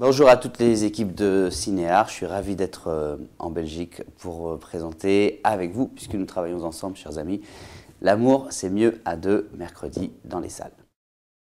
Bonjour à toutes les équipes de Cinéar, je suis ravi d'être euh, en Belgique pour euh, présenter avec vous, puisque nous travaillons ensemble, chers amis, L'amour, c'est mieux à deux, mercredi dans les salles.